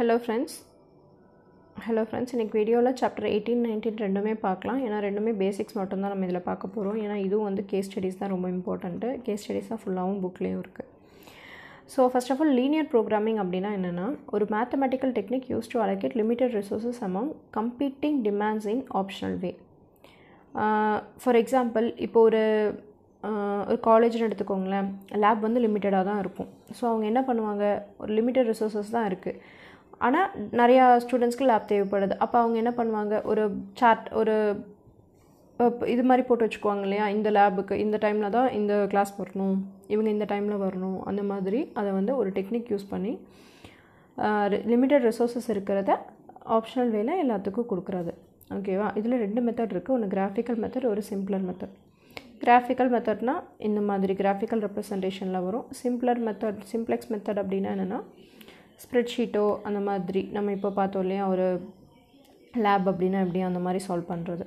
hello friends hello friends இன்றைக்கி வீடியோவில் chapter eighteen nineteen ரெண்டுமே பார்க்கலாம் ஏன்னா ரெண்டுமே பேசிக்ஸ் மட்டும்தான் நம்ம இதில் பார்க்க போகிறோம் ஏன்னா இதுவும் வந்து கேஸ் ஸ்டடீஸ் தான் ரொம்ப இம்பார்ட்டண்ட்டு கேஸ் ஸ்டடீஸ் தான் ஃபுல்லாகவும் புக்லேயும் இருக்குது so first of all linear programming அப்படின்னா என்னென்னா ஒரு mathematical technique use to allocate limited resources among completing demands in optional way for example இப்போ ஒரு uh, ஒரு காலேஜ்னு எடுத்துக்கோங்களேன் லேப் வந்து லிமிட்டடாக தான் இருக்கும் ஸோ அவங்க என்ன பண்ணுவாங்க ஒரு லிமிட்டட் ரிசோர்ஸஸ் தான் இருக்குது ஆனால் நிறையா ஸ்டூடெண்ட்ஸ்க்கு லேப் தேவைப்படுது அப்போ அவங்க என்ன பண்ணுவாங்க ஒரு சாட் ஒரு இது மாதிரி போட்டு வச்சுக்குவாங்க இல்லையா இந்த லேபுக்கு இந்த டைமில் தான் இந்த கிளாஸ் வரணும் இவங்க இந்த டைமில் வரணும் அந்த மாதிரி அதை வந்து ஒரு டெக்னிக் யூஸ் பண்ணி லிமிட்டட் ரிசோர்ஸஸ் இருக்கிறத ஆப்ஷனல் வேலை எல்லாத்துக்கும் கொடுக்குறது ஓகேவா இதில் ரெண்டு மெத்தட் இருக்குது ஒன்று கிராஃபிக்கல் மெத்தட் ஒரு சிம்பிளர் மெத்தட் கிராஃபிக்கல் மெத்தட்னால் இந்த மாதிரி கிராஃபிக்கல் ரெப்ரசன்டேஷனில் வரும் சிம்பிளர் மெத்தட் சிம்ப்ளெக்ஸ் மெத்தட் அப்படின்னா என்னென்னா ஸ்ப்ரெட்ஷீட்டோ அந்த மாதிரி நம்ம இப்போ பார்த்தோம் இல்லையா ஒரு லேப் அப்படின்னா எப்படி அந்த மாதிரி சால்வ் பண்ணுறது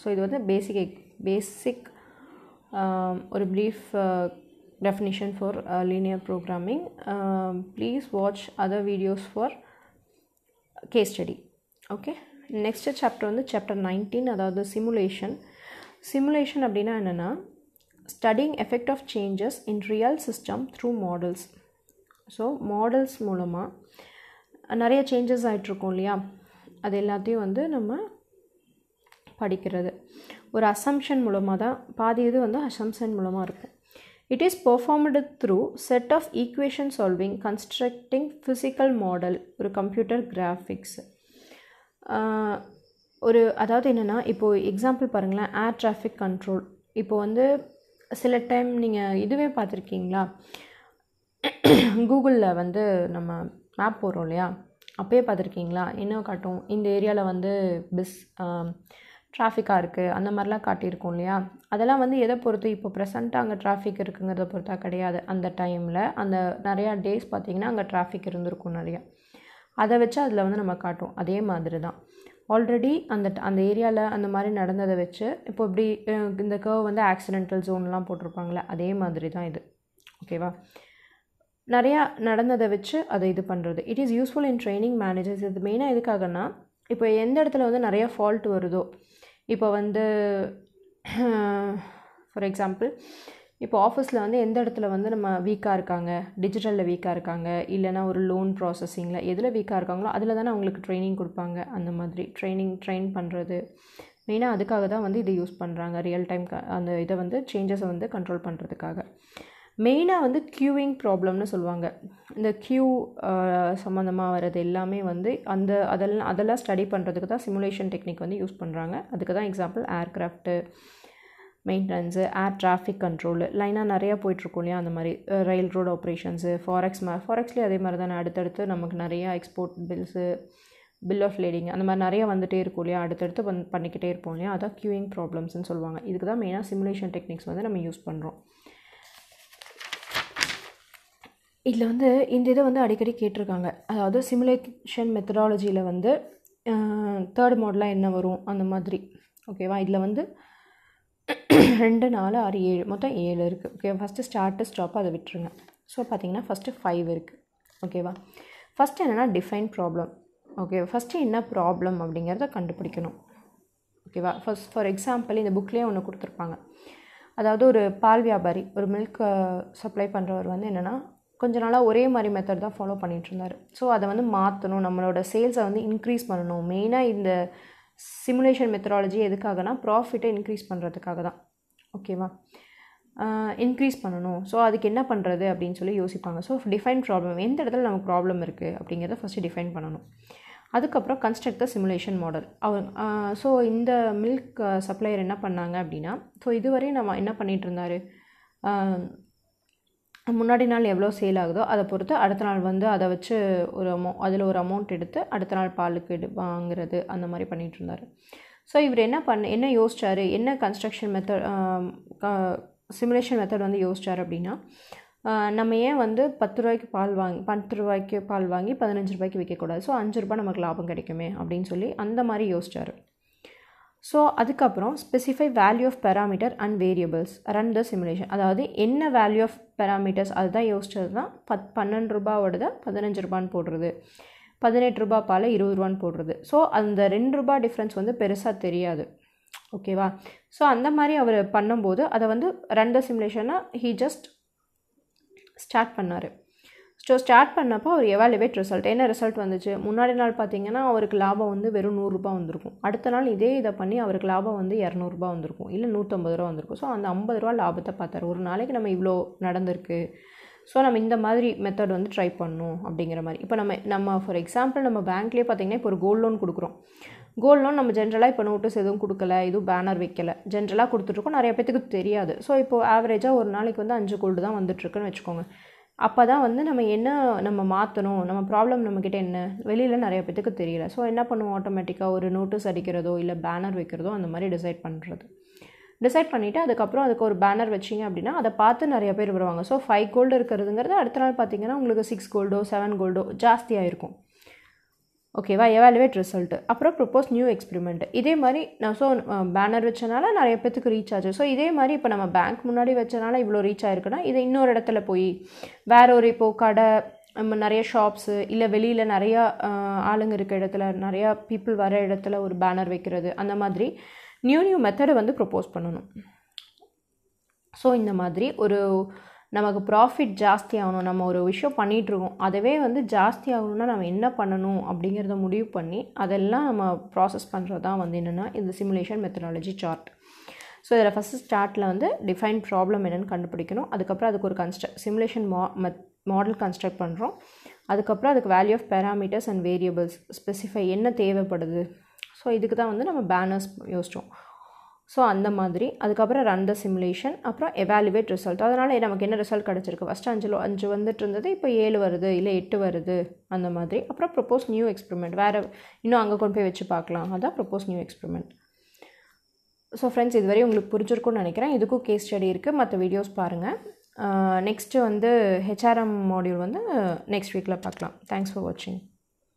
ஸோ இது வந்து பேசிக் எக் பேசிக் ஒரு brief definition for linear programming please watch other videos for K study okay next chapter வந்து சாப்டர் நைன்டீன் அதாவது சிமுலேஷன் சிமுலேஷன் அப்படின்னா என்னென்னா studying effect of changes in real system through models so models மூலமாக நிறைய changes ஆகிட்ருக்கோம் இல்லையா அது எல்லாத்தையும் வந்து நம்ம படிக்கிறது ஒரு அசம்ஷன் மூலமாக தான் பாதி இது வந்து அசம்ஷன் மூலமாக இருக்கும் it is performed through set of equation solving constructing physical model ஒரு கம்ப்யூட்டர் கிராஃபிக்ஸ் ஒரு அதாவது என்னென்னா இப்போது எக்ஸாம்பிள் பாருங்களேன் ஏர் டிராஃபிக் கண்ட்ரோல் இப்போது வந்து சில டைம் நீங்கள் இதுவே பார்த்துருக்கீங்களா கூகுளில் வந்து நம்ம மேப் போடுறோம் இல்லையா அப்போயே பார்த்துருக்கீங்களா என்ன காட்டும் இந்த ஏரியாவில் வந்து பிஸ் ட்ராஃபிக்காக இருக்குது அந்த மாதிரிலாம் காட்டியிருக்கும் இல்லையா அதெல்லாம் வந்து எதை பொறுத்து இப்போ ப்ரெசென்ட்டாக அங்கே ட்ராஃபிக் இருக்குங்கிறத பொறுத்தா கிடையாது அந்த டைமில் அந்த நிறையா டேஸ் பார்த்திங்கன்னா அங்கே ட்ராஃபிக் இருந்திருக்கும் நிறையா அதை வச்சு அதில் வந்து நம்ம காட்டும் அதே மாதிரி தான் ஆல்ரெடி அந்த அந்த ஏரியாவில் அந்த மாதிரி நடந்ததை வச்சு இப்போ இப்படி இந்த கர்வ் வந்து ஆக்சிடென்டல் ஜோன்லாம் போட்டிருப்பாங்களே அதே மாதிரி தான் இது ஓகேவா நிறையா நடந்ததை வச்சு அதை இது பண்ணுறது it is useful in training managers இது மெயினாக எதுக்காகனா இப்போ எந்த இடத்துல வந்து நிறையா ஃபால்ட் வருதோ இப்போ வந்து ஃபார் எக்ஸாம்பிள் இப்போ ஆஃபீஸில் வந்து எந்த இடத்துல வந்து நம்ம வீக்காக இருக்காங்க டிஜிட்டலில் வீக்காக இருக்காங்க இல்லைனா ஒரு லோன் ப்ராசஸிங்கில் எதில் வீக்காக இருக்காங்களோ அதில் தானே அவங்களுக்கு ட்ரைனிங் கொடுப்பாங்க அந்த மாதிரி ட்ரைனிங் ட்ரெயின் பண்ணுறது மெயினாக அதுக்காக தான் வந்து இதை யூஸ் பண்ணுறாங்க ரியல் டைம் அந்த இதை வந்து சேஞ்சஸை வந்து கண்ட்ரோல் பண்ணுறதுக்காக மெயினாக வந்து க்யூவிங் ப்ராப்ளம்னு சொல்லுவாங்க இந்த க்யூ சம்மந்தமாக வர்றது எல்லாமே வந்து அந்த அதெல்லாம் அதெல்லாம் ஸ்டடி பண்ணுறதுக்கு தான் சிமுலேஷன் டெக்னிக் வந்து யூஸ் பண்ணுறாங்க அதுக்கு தான் example aircraft maintenance air traffic control லைனாக நிறையா போயிட்டுருக்கோம் இல்லையா அந்த மாதிரி ரயில் ரோடு ஆப்ரேஷன்ஸு ஃபாரெக்ஸ் மா ஃபாரெக்ஸ்லேயே அதே மாதிரி தானே அடுத்தடுத்து நமக்கு நிறையா export bills bill of lading அந்த மாதிரி நிறையா வந்துகிட்டே இருக்கும் இல்லையா அடுத்தடுத்து பண் பண்ணிக்கிட்டே இருப்போம் இல்லையா அதான் க்யூயிங் ப்ராப்ளம்ஸ்னு சொல்லுவாங்க இதுக்கு தான் மெயினாக சிமுலேஷன் டெக்னிக்ஸ் வந்து நம்ம யூஸ் பண்ணுறோம் இதில் வந்து இந்த இதை வந்து அடிக்கடி கேட்டிருக்காங்க அதாவது சிமுலேஷன் மெத்தடாலஜியில் வந்து தேர்ட் மாடலாக என்ன வரும் அந்த மாதிரி ஓகேவா இதில் வந்து ரெண்டு நாலு ஆறு ஏழு மொத்தம் ஏழு இருக்குது ஓகே ஃபஸ்ட்டு ஸ்டார்ட்டு ஸ்டாப் அதை விட்டுருங்க ஸோ பார்த்தீங்கன்னா ஃபஸ்ட்டு ஃபைவ் இருக்குது ஓகேவா ஃபஸ்ட்டு என்னென்னா டிஃபைன் ப்ராப்ளம் ஓகே ஃபஸ்ட்டு என்ன ப்ராப்ளம் அப்படிங்கிறத கண்டுபிடிக்கணும் ஓகேவா ஃபஸ்ட் ஃபார் எக்ஸாம்பிள் இந்த புக்லேயே ஒன்று கொடுத்துருப்பாங்க அதாவது ஒரு பால் வியாபாரி ஒரு மில்க் சப்ளை பண்ணுறவர் வந்து என்னென்னா கொஞ்ச நாளாக ஒரே மாதிரி மெத்தட் தான் ஃபாலோ பண்ணிகிட்ருந்தார் ஸோ அதை வந்து மாற்றணும் நம்மளோட சேல்ஸை வந்து இன்க்ரீஸ் பண்ணணும் மெயினாக இந்த சிமுலேஷன் மெத்தடாலஜி எதுக்காகனா ப்ராஃபிட்டை இன்க்ரீஸ் பண்ணுறதுக்காக தான் ஓகேவா இன்க்ரீஸ் பண்ணணும் ஸோ அதுக்கு என்ன பண்ணுறது அப்படின்னு சொல்லி யோசிப்பாங்க ஸோ டிஃபைன் ப்ராப்ளம் எந்த இடத்துல நமக்கு ப்ராப்ளம் இருக்குது அப்படிங்கிறத ஃபஸ்ட்டு டிஃபைன் பண்ணணும் அதுக்கப்புறம் கன்ஸ்ட்ரக்ட் த சிமுலேஷன் மாடல் அவங்க ஸோ இந்த மில்க் சப்ளையர் என்ன பண்ணாங்க அப்படின்னா ஸோ இதுவரையும் நம்ம என்ன பண்ணிகிட்டு இருந்தார் முன்னாடி நாள் எவ்வளோ சேல் ஆகுதோ அதை பொறுத்து அடுத்த நாள் வந்து அதை வச்சு ஒரு அமௌ அதில் ஒரு அமௌண்ட் எடுத்து அடுத்த நாள் பாலுக்கு எடு வாங்குறது அந்த மாதிரி பண்ணிகிட்டு இருந்தார் ஸோ இவர் என்ன பண்ண என்ன யோசித்தார் என்ன கன்ஸ்ட்ரக்ஷன் மெத்தட் சிமுலேஷன் மெத்தட் வந்து யோசித்தார் அப்படின்னா நம்ம ஏன் வந்து பத்து ரூபாய்க்கு பால் வாங்கி பத்து ரூபாய்க்கு பால் வாங்கி பதினஞ்சு ரூபாய்க்கு விற்கக்கூடாது ஸோ அஞ்சு ரூபாய் நமக்கு லாபம் கிடைக்குமே அப்படின்னு சொல்லி அந்த மாதிரி யோசித்தார் ஸோ அதுக்கப்புறம் specify value of parameter and variables run the simulation அதாவது என்ன வேல்யூ ஆஃப் பேராமீட்டர்ஸ் அதுதான் யோசிச்சது தான் பத் பன்னெண்டு ரூபாவோடத பதினஞ்சு ரூபான்னு போடுறது பதினெட்டு ரூபா பால் இருபது ரூபான்னு போடுறது ஸோ அந்த ரெண்டு ரூபா டிஃப்ரென்ஸ் வந்து பெருசாக தெரியாது ஓகேவா ஸோ அந்த மாதிரி அவர் பண்ணும்போது அதை வந்து ரன் த சிமுலேஷனாக ஹீ ஜஸ்ட் ஸ்டார்ட் பண்ணார் ஸோ ஸ்டார்ட் பண்ணப்போ அவர் எவாலுவேட் ரிசல்ட் என்ன ரிசல்ட் வந்துச்சு முன்னாடி நாள் பார்த்தீங்கன்னா அவருக்கு லாபம் வந்து வெறும் நூறுரூபா வந்திருக்கும் அடுத்த நாள் இதே இதை பண்ணி அவருக்கு லாபம் வந்து இரநூறுபா வந்திருக்கும் இல்லை நூற்றம்பது ரூபா வந்திருக்கும் ஸோ அந்த ஐம்பது ரூபா லாபத்தை பார்த்தார் ஒரு நாளைக்கு நம்ம இவ்வளோ நடந்திருக்கு ஸோ நம்ம இந்த மாதிரி மெத்தட் வந்து ட்ரை பண்ணணும் அப்படிங்கிற மாதிரி இப்போ நம்ம நம்ம ஃபார் எக்ஸாம்பிள் நம்ம பேங்க்லேயே பார்த்திங்கன்னா இப்போ ஒரு கோல்டு லோன் கொடுக்குறோம் கோல்ட் லோன் நம்ம ஜென்ரலாக இப்போ நோட்டீஸ் எதுவும் கொடுக்கல எதுவும் பேனர் வைக்கல ஜென்ரலாக கொடுத்துட்ருக்கோம் நிறைய பேத்துக்கு தெரியாது ஸோ இப்போது ஆவரேஜாக ஒரு நாளைக்கு வந்து அஞ்சு கோல்டு தான் வந்துட்டுருக்குன்னு வச்சுக்கோங்க அப்போ தான் வந்து நம்ம என்ன நம்ம மாற்றணும் நம்ம ப்ராப்ளம் நம்மக்கிட்ட என்ன வெளியில் நிறைய பேத்துக்கு தெரியல ஸோ என்ன பண்ணுவோம் ஆட்டோமேட்டிக்காக ஒரு நோட்டீஸ் அடிக்கிறதோ இல்லை பேனர் வைக்கிறதோ அந்த மாதிரி டிசைட் பண்ணுறது டிசைட் பண்ணிவிட்டு அதுக்கப்புறம் அதுக்கு ஒரு பேனர் வச்சிங்க அப்படின்னா அதை பார்த்து நிறைய பேர் வருவாங்க ஸோ ஃபைவ் கோல்டு இருக்கிறதுங்கிறது அடுத்த நாள் பார்த்திங்கன்னா உங்களுக்கு சிக்ஸ் கோல்டோ செவன் கோல்டோ ஜாஸ்தியாக இருக்கும் ஓகேவா எவாலுவேட் ரிசல்ட் அப்புறம் ப்ரொப்போஸ் நியூ எக்ஸ்பிரிமெண்ட் இதே மாதிரி நான் ஸோ பேனர் வச்சனால நிறைய பேத்துக்கு ரீச் ஆச்சு ஸோ இதே மாதிரி இப்போ நம்ம பேங்க் முன்னாடி வச்சனால இவ்வளோ ரீச் ஆயிருக்குன்னா இதை இன்னொரு இடத்துல போய் வேற ஒரு இப்போது கடை நம்ம நிறைய ஷாப்ஸு இல்லை வெளியில் நிறையா ஆளுங்க இருக்க இடத்துல நிறையா பீப்புள் வர இடத்துல ஒரு பேனர் வைக்கிறது அந்த மாதிரி நியூ நியூ மெத்தடை வந்து ப்ரொப்போஸ் பண்ணணும் ஸோ இந்த மாதிரி ஒரு நமக்கு ப்ராஃபிட் ஜாஸ்தி ஆகணும் நம்ம ஒரு விஷயம் பண்ணிகிட்ருக்கோம் அதுவே வந்து ஜாஸ்தி ஆகணும்னா நம்ம என்ன பண்ணணும் அப்படிங்கிறத முடிவு பண்ணி அதெல்லாம் நம்ம ப்ராசஸ் பண்ணுறது தான் வந்து என்னென்னா இந்த சிமுலேஷன் மெத்தடாலஜி சார்ட் ஸோ இதில் ஃபஸ்ட்டு ஸ்டார்ட்டில் வந்து டிஃபைன் ப்ராப்ளம் என்னென்னு கண்டுபிடிக்கணும் அதுக்கப்புறம் அதுக்கு ஒரு constr simulation ma model construct பண்ணுறோம் அதுக்கப்புறம் அதுக்கு value of parameters and variables specify என்ன தேவைப்படுது ஸோ இதுக்கு தான் வந்து நம்ம பேனர்ஸ் யோசித்தோம் ஸோ அந்த மாதிரி அதுக்கப்புறம் ரன் த சிமுலேஷன் அப்புறம் எவாலுவேட் ரிசல்ட் அதனால் நமக்கு என்ன ரிசல்ட் கிடச்சிருக்கு ஃபஸ்ட்டு அஞ்சு அஞ்சு வந்துட்டு இருந்தது இப்போ ஏழு வருது இல்லை எட்டு வருது அந்த மாதிரி அப்புறம் ப்ரொப்போஸ் நியூ எக்ஸ்பெரிமெண்ட் வேறு இன்னும் அங்கே கொண்டு போய் வச்சு பார்க்கலாம் அதான் propose new experiment so friends இதுவரை உங்களுக்கு புரிஞ்சிருக்கும்னு நினைக்கிறேன் இதுக்கும் கேஸ் ஸ்டடி இருக்குது மற்ற வீடியோஸ் பாருங்கள் நெக்ஸ்ட்டு வந்து ஹெச்ஆர்எம் மாடியூல் வந்து நெக்ஸ்ட் வீக்கில் பார்க்கலாம் தேங்க்ஸ் ஃபார் வாட்சிங்